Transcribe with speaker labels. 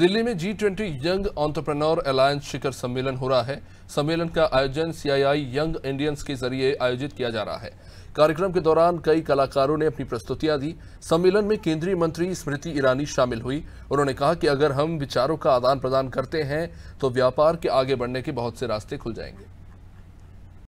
Speaker 1: दिल्ली में G twenty young entrepreneur alliance शिखर सम्मेलन हो रहा है सम्मेलन का आयोजन सीआईआई यंग इंडियंस के जरिए आयोजित किया जा रहा है कार्यक्रम के दौरान कई कलाकारों ने अपनी प्रस्तुतियां दी सम्मेलन में केंद्रीय मंत्री स्मृति ईरानी शामिल हुई उन्होंने कहा कि अगर हम विचारों का आदान प्रदान करते हैं तो व्यापार के आगे बढ़ने के बहुत से रास्ते खुल जाएंगे